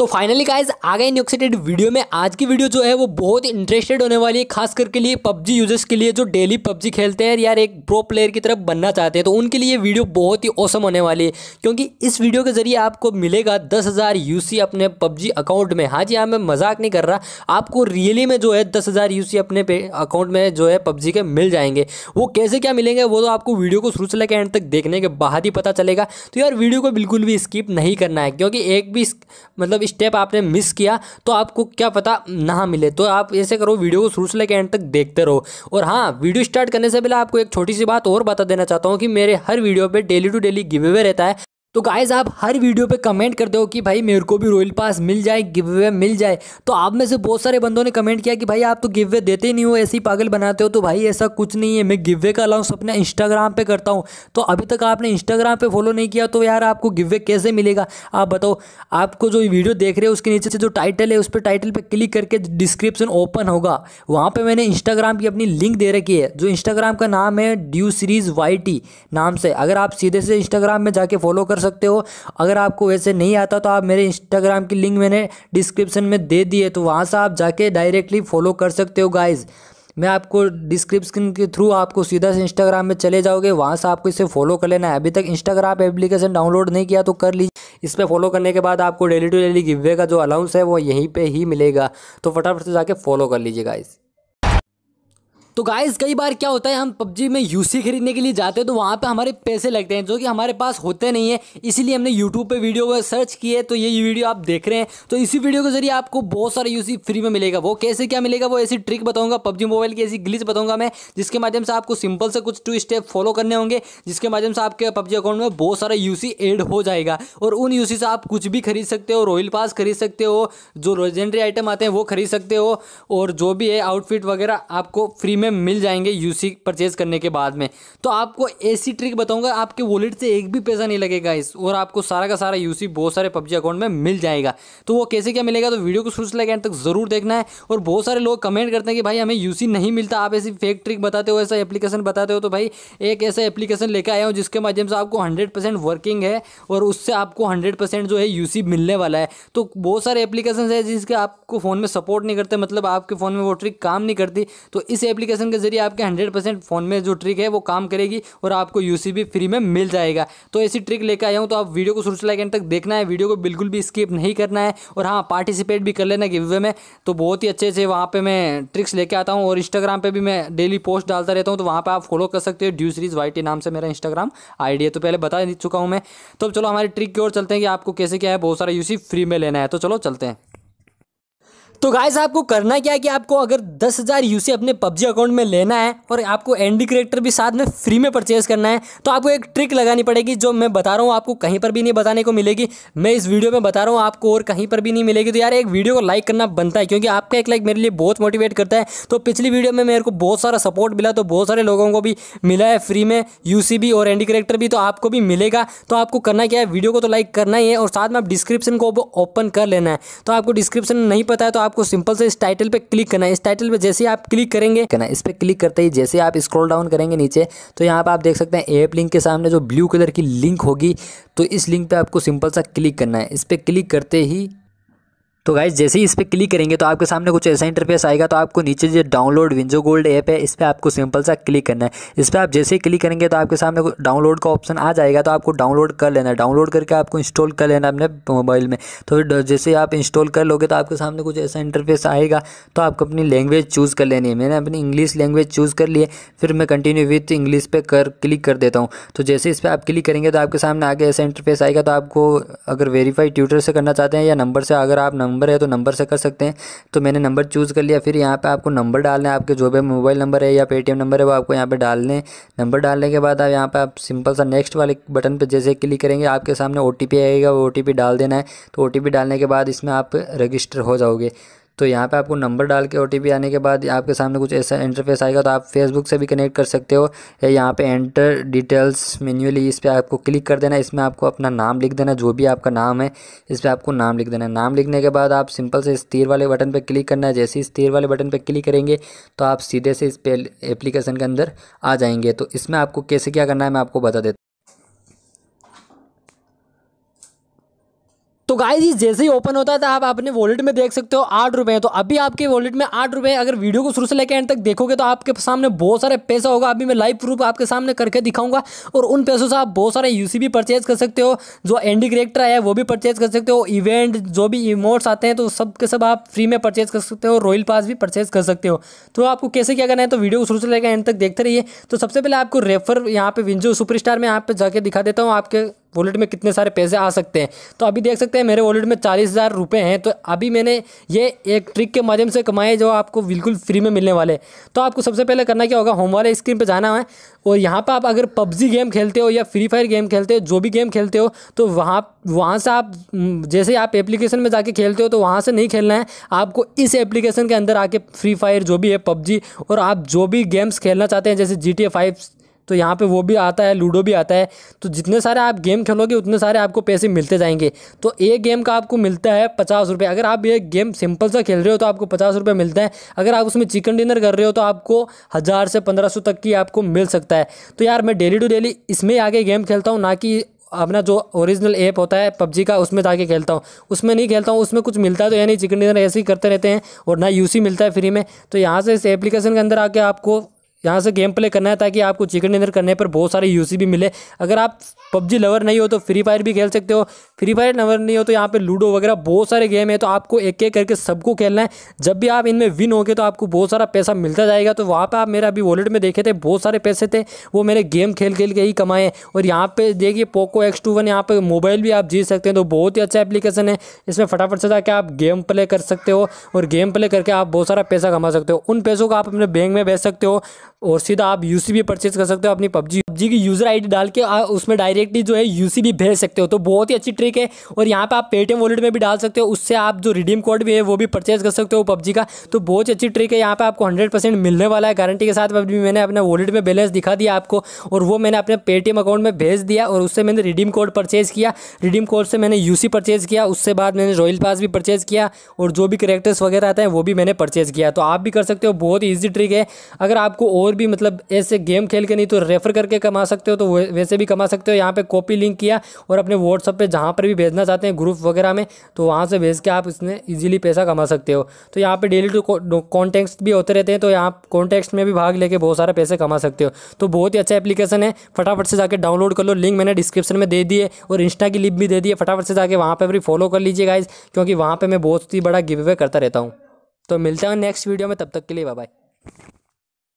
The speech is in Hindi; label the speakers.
Speaker 1: तो फाइनली गाइज आ गए न्यूक्सिटेड वीडियो में आज की वीडियो जो है वो बहुत इंटरेस्टेड होने वाली है खास करके लिए पबजी यूजर्स के लिए जो डेली पबजी खेलते हैं यार एक प्रो प्लेयर की तरफ बनना चाहते हैं तो उनके लिए वीडियो बहुत ही औसम होने वाली है क्योंकि इस वीडियो के जरिए आपको मिलेगा दस हज़ार अपने पबजी अकाउंट में हाँ जी हाँ मैं मजाक नहीं कर रहा आपको रियली में जो है दस हज़ार अपने अकाउंट में जो है पबजी के मिल जाएंगे वो कैसे क्या मिलेंगे वो तो आपको वीडियो को शुरू से लेकर एंड तक देखने के बाद ही पता चलेगा तो यार वीडियो को बिल्कुल भी स्किप नहीं करना है क्योंकि एक भी मतलब स्टेप आपने मिस किया तो आपको क्या पता ना मिले तो आप ऐसे करो वीडियो को शुरू से लेकर एंड तक देखते रहो और हाँ वीडियो स्टार्ट करने से पहले आपको एक छोटी सी बात और बता देना चाहता हूँ कि मेरे हर वीडियो पर डेली टू डेली गिवे रहता है तो गाइज आप हर वीडियो पे कमेंट करते हो कि भाई मेरे को भी रॉयल पास मिल जाए गिव अवे मिल जाए तो आप में से बहुत सारे बंदों ने कमेंट किया कि भाई आप तो गिव अवे देते ही नहीं हो ऐसे ही पागल बनाते हो तो भाई ऐसा कुछ नहीं है मैं गिव अवे का अलाउंस अपने इंस्टाग्राम पे करता हूँ तो अभी तक आपने इंस्टाग्राम पर फॉलो नहीं किया तो यार आपको गिव अवे कैसे मिलेगा आप बताओ आपको जो वीडियो देख रहे हो उसके नीचे से जो टाइटल है उस पर टाइटल पर क्लिक करके डिस्क्रिप्शन ओपन होगा वहाँ पर मैंने इंस्टाग्राम की अपनी लिंक दे रखी है जो इंस्टाग्राम का नाम है ड्यू सीरीज़ वाई नाम से अगर आप सीधे से इंस्टाग्राम में जाके फॉलो कर सकते हो अगर आपको वैसे नहीं आता तो आप मेरे इंस्टाग्राम की लिंक मैंने डिस्क्रिप्शन में दे दी है तो वहाँ से आप जाके डायरेक्टली फॉलो कर सकते हो गाइज़ मैं आपको डिस्क्रिप्शन के थ्रू आपको सीधा से इंस्टाग्राम में चले जाओगे वहाँ से आपको इसे फॉलो कर लेना है अभी तक इंस्टाग्राम एप्लीकेशन डाउनलोड नहीं किया तो कर लीजिए इस पर फॉलो करने के बाद आपको डेली टू डेली गिवे का जो अलाउंस है वो यहीं पर ही मिलेगा तो फटाफट से जाके फॉलो कर लीजिएगा इस तो गाइज कई बार क्या होता है हम पबजी में यूसी खरीदने के लिए जाते हैं तो वहाँ पे हमारे पैसे लगते हैं जो कि हमारे पास होते नहीं है इसीलिए हमने यूट्यूब पे वीडियो को सर्च किए तो ये वीडियो आप देख रहे हैं तो इसी वीडियो के जरिए आपको बहुत सारे यूसी फ्री में मिलेगा वो कैसे क्या मिलेगा वो ऐसी ट्रिक बताऊँगा पबजी मोबाइल की ऐसी ग्लिच बताऊँगा मैं जिसके माध्यम से आपको सिंपल से कुछ टू स्टेप फॉलो करने होंगे जिसके माध्यम से आपके पबजी अकाउंट में बहुत सारा यूसी एड हो जाएगा और उन यूसी से आप कुछ भी खरीद सकते हो रॉयल पास खरीद सकते हो जो लेजेंडरी आइटम आते हैं वो खरीद सकते हो और जो भी है आउटफिट वगैरह आपको फ्री में में मिल जाएंगे यूसी परचेज करने के बाद में तो आपको ऐसी ट्रिक बताऊंगा आपके वॉलेट से एक भी पैसा नहीं लगेगा इस और आपको सारा का सारा यूसी बहुत सारे पबजी अकाउंट में मिल जाएगा तो वो कैसे क्या मिलेगा तो वीडियो को शुरू से लगे तक ज़रूर देखना है और बहुत सारे लोग कमेंट करते हैं कि भाई हमें यूसी नहीं मिलता आप ऐसी फेक ट्रिक बताते हो ऐसा एप्लीकेशन बताते हो तो भाई एक ऐसा एप्लीकेशन लेकर आया हूँ जिसके माध्यम से आपको हंड्रेड वर्किंग है और उससे आपको हंड्रेड जो है यूसी मिलने वाला है तो बहुत सारे एप्लीकेशन है जिसके आपको फ़ोन में सपोर्ट नहीं करते मतलब आपके फ़ोन में वो ट्रिक काम नहीं करती तो इस एप्लीकेशन एप्लीकेशन के जरिए आपके हंड्रेड परसेंट फ़ोन में जो ट्रिक है वो काम करेगी और आपको भी फ्री में मिल जाएगा तो ऐसी ट्रिक लेकर आया हूँ तो आप वीडियो को शुरू से लाइक एंड तक देखना है वीडियो को बिल्कुल भी स्किप नहीं करना है और हाँ पार्टिसिपेट भी कर लेना गिवे में तो बहुत ही अच्छे अच्छे वहाँ पर मैं ट्रिक्स लेकर आता हूँ और इंस्टाग्राम पर भी मैं डेली पोस्ट डालता रहता हूँ तो वहाँ पर आप फॉलो कर सकते हो ड्यू सीरीज़ वाई नाम से मेरा इंस्टाग्राम आईडी है तो पहले बता चुका हूँ मैं तो चलो हमारी ट्रिक की ओर चलते हैं कि आपको कैसे क्या है बहुत सारा यूसी फ्री में लेना है तो चलो चलते हैं तो गाइस आपको करना क्या है कि आपको अगर दस हज़ार यूसी अपने पबजी अकाउंट में लेना है और आपको एंडी करेक्टर भी साथ में फ्री में परचेज करना है तो आपको एक ट्रिक लगानी पड़ेगी जो मैं बता रहा हूँ आपको कहीं पर भी नहीं बताने को मिलेगी मैं इस वीडियो में बता रहा हूँ आपको और कहीं पर भी नहीं मिलेगी तो यार एक वीडियो को लाइक करना बनता है क्योंकि आपका एक लाइक मेरे लिए बहुत मोटिवेट करता है तो पिछली वीडियो में मेरे को बहुत सारा सपोर्ट मिला तो बहुत सारे लोगों को भी मिला है फ्री में यू और एंडी करेक्टर भी तो आपको भी मिलेगा तो आपको करना क्या है वीडियो को तो लाइक करना ही है और साथ में आप डिस्क्रिप्शन को ओपन कर लेना है तो आपको डिस्क्रिप्शन नहीं पता है तो आप आपको सिंपल से इस टाइटल पे क्लिक करना है इस टाइटल पे जैसे आप क्लिक करेंगे करना इस पर क्लिक करते ही जैसे आप स्क्रॉल डाउन करेंगे नीचे तो यहाँ पर आप देख सकते हैं एप लिंक के सामने जो ब्लू कलर की लिंक होगी तो इस लिंक पर आपको सिंपल सा क्लिक करना है इस पर क्लिक करते ही तो गाइज जैसे ही इस पर क्लिक करेंगे तो आपके सामने कुछ ऐसा इंटरफेस आएगा तो आपको नीचे जो डाउनलोड विंजो गोल्ड ऐप है इस पर आपको सिंपल सा क्लिक करना है इस पर आप जैसे ही क्लिक करेंगे तो आपके सामने डाउनलोड का ऑप्शन आ जाएगा तो आपको डाउनलोड कर लेना है डाउनलोड करके आपको इंस्टॉल कर लेना अपने मोबाइल में तो जैसे आप इंस्टॉल कर लोगे तो आपके सामने कुछ ऐसा इंटरफेस आएगा तो आपको अपनी लैंग्वेज चूज़ कर लेनी है मैंने अपनी इंग्लिश लैंग्वेज चूज़ कर लिए फिर मैं कंटिन्यू विथ इंग्लिश पे कर क्लिक कर देता हूँ तो जैसे इस पर आप क्लिक करेंगे तो आपके सामने आगे ऐसा इंटरफेस आएगा तो आपको अगर वेरीफाई ट्यूटर से करना चाहते हैं या नंबर से अगर आप नंबर नंबर है तो नंबर से कर सकते हैं तो मैंने नंबर चूज़ कर लिया फिर यहाँ पर आपको नंबर डालना है आपके जो भी मोबाइल नंबर है या पेटीएम नंबर है वो आपको यहाँ पर डालने नंबर डालने के बाद आप यहाँ पर आप सिंपल सा नेक्स्ट वाले बटन पर जैसे क्लिक करेंगे आपके सामने ओ आएगा वो ओ डाल देना है तो ओ डालने के बाद इसमें आप रजिस्टर हो जाओगे तो यहाँ पे आपको नंबर डाल के ओ आने के बाद आपके सामने कुछ ऐसा इंटरफेस आएगा तो आप फेसबुक से भी कनेक्ट कर सकते हो या यहाँ पे एंटर डिटेल्स मेन्यूली इस पर आपको क्लिक कर देना इसमें आपको अपना नाम लिख देना जो भी आपका नाम है इस पर आपको नाम लिख देना नाम लिखने के बाद आप सिंपल से इस तीर वाले बटन पर क्लिक करना है जैसे इस तीर वाले बटन पर क्लिक करेंगे तो आप सीधे से इस एप्लीकेशन के अंदर आ जाएंगे तो इसमें आपको कैसे क्या करना है मैं आपको बता देता तो गाइज जैसे ही ओपन होता था तो आप अपने वॉलेट में देख सकते हो आठ रुपये तो अभी आपके वॉलेट में आठ रुपये अगर वीडियो को शुरू से लेकर एंड तक देखोगे तो आपके सामने बहुत सारे पैसा होगा अभी मैं लाइव प्रूफ आपके सामने करके दिखाऊंगा और उन पैसों से आप बहुत सारे यूसी भी परचेज कर सकते हो जो एंडी करेक्टर है वो भी परचेज कर सकते हो इवेंट जो भी इमोट्स आते हैं तो सब के सब आप फ्री में परचेज कर सकते हो रॉयल पास भी परचेज कर सकते हो तो आपको कैसे क्या करना है तो वीडियो को शुरू से लेकर एंड तक देखते रहिए तो सबसे पहले आपको रेफर यहाँ पे विंजो सुपर में यहाँ पे जाके दिखा देता हूँ आपके वॉलेट में कितने सारे पैसे आ सकते हैं तो अभी देख सकते हैं मेरे वॉलेट में चालीस हज़ार रुपये हैं तो अभी मैंने ये एक ट्रिक के माध्यम से कमाए जो आपको बिल्कुल फ्री में मिलने वाले तो आपको सबसे पहले करना क्या होगा होम वाले स्क्रीन पर जाना है और यहाँ पर आप अगर पबजी गेम खेलते हो या फ्री फायर गेम खेलते हो जो भी गेम खेलते हो तो वहाँ वहाँ से आप जैसे आप एप्लीकेशन में जाके खेलते हो तो वहाँ से नहीं खेलना है आपको इस एप्लीकेशन के अंदर आके फ्री फायर जो भी है पबजी और आप जो भी गेम्स खेलना चाहते हैं जैसे जी टी ए फाइव तो यहाँ पे वो भी आता है लूडो भी आता है तो जितने सारे आप गेम खेलोगे उतने सारे आपको पैसे मिलते जाएंगे तो एक गेम का आपको मिलता है पचास रुपये अगर आप ये गेम सिंपल सा खेल रहे हो तो आपको पचास रुपये मिलता है अगर आप उसमें चिकन डिनर कर रहे हो तो आपको हज़ार से पंद्रह सौ तक की आपको मिल सकता है तो यार मैं डेली टू डेली इसमें आगे गेम खेलता हूँ ना कि अपना जो ओरिजिनल ऐप होता है पबजी का उसमें जाके खेलता हूँ उसमें नहीं खेलता हूँ उसमें कुछ मिलता तो है तो यानी चिकन डिनर ऐसे ही करते रहते हैं और ना यूसी मिलता है फ्री में तो यहाँ से इस एप्लीकेशन के अंदर आके आपको यहाँ से गेम प्ले करना है ताकि आपको चिकन डिनर करने पर बहुत सारे यूसी भी मिले अगर आप पबजी लवर नहीं हो तो फ्री फायर भी खेल सकते हो फ्री फायर लवर नहीं हो तो यहाँ पे लूडो वगैरह बहुत सारे गेम है तो आपको एक एक करके सबको खेलना है जब भी आप इनमें विन होगे तो आपको बहुत सारा पैसा मिलता जाएगा तो वहाँ पर आप मेरे अभी वॉलेट में देखे थे बहुत सारे पैसे थे वो मेरे गेम खेल खेल के ही कमाए और यहाँ पर देखिए पोको एक्स टू वन यहाँ पर मोबाइल भी आप जीत सकते हैं तो बहुत ही अच्छा एप्लीकेशन है इसमें फटाफट से जाकर आप गेम प्ले कर सकते हो और गेम प्ले करके आप बहुत सारा पैसा कमा सकते हो उन पैसों को आप अपने बैंक में भेज सकते हो और सीधा आप यूसीबी परचेज कर सकते हो अपनी पबजी पबजी की यूजर आईडी डाल के आ, उसमें डायरेक्टली जो है यूसीबी भेज सकते हो तो बहुत ही अच्छी ट्रिक है और यहाँ पे आप पेटीएम वॉलेट में भी डाल सकते हो उससे आप जो रिडीम कोड भी है वो भी परचेज कर सकते हो पबजी का तो बहुत ही अच्छी ट्रिक है यहाँ पे आपको हंड्रेड मिलने वाला है गारंटी के साथ अभी मैंने अपने वॉलेट में बैलेंस दिखा दिया आपको और वो मैंने अपने पेटीएम अकाउंट में भेज दिया और उससे मैंने रिडीम कोड परचेज किया रिडीम कोड से मैंने यू परचेज किया उससे बाद मैंने रॉयल पास भी परचेज किया और जो भी करेक्टर्स वगैरह आते हैं वो भी मैंने परचेज किया तो आप भी कर सकते हो बहुत ईजी ट्रिक है अगर आपको और और भी मतलब ऐसे गेम खेल के नहीं तो रेफ़र करके कमा सकते हो तो वैसे भी कमा सकते हो यहाँ पर कॉपी लिंक किया और अपने व्हाट्सअप पर जहाँ पर भी भेजना चाहते हैं ग्रुप वगैरह में तो वहाँ से भेज के आप इसने इजीली पैसा कमा सकते हो तो यहाँ पर डेली टू कॉन्टेक्स भी होते रहते हैं तो यहाँ कॉन्टेक्स में भी भाग लेके बहुत सारा पैसे कमा सकते हो तो बहुत ही अच्छा एप्लीकेशन है फटाफट से जाकर डाउनलोड कर लो लिंक मैंने डिस्क्रिप्शन में दे दिए और इंस्टा की लिप भी दे दिए फटाफट से जाके वहाँ पर भी फॉलो कर लीजिए गाइज क्योंकि वहाँ पर मैं बहुत ही बड़ा गिव अवे करता रहता हूँ तो मिलता हूँ नेक्स्ट वीडियो में तब तक के लिए बाय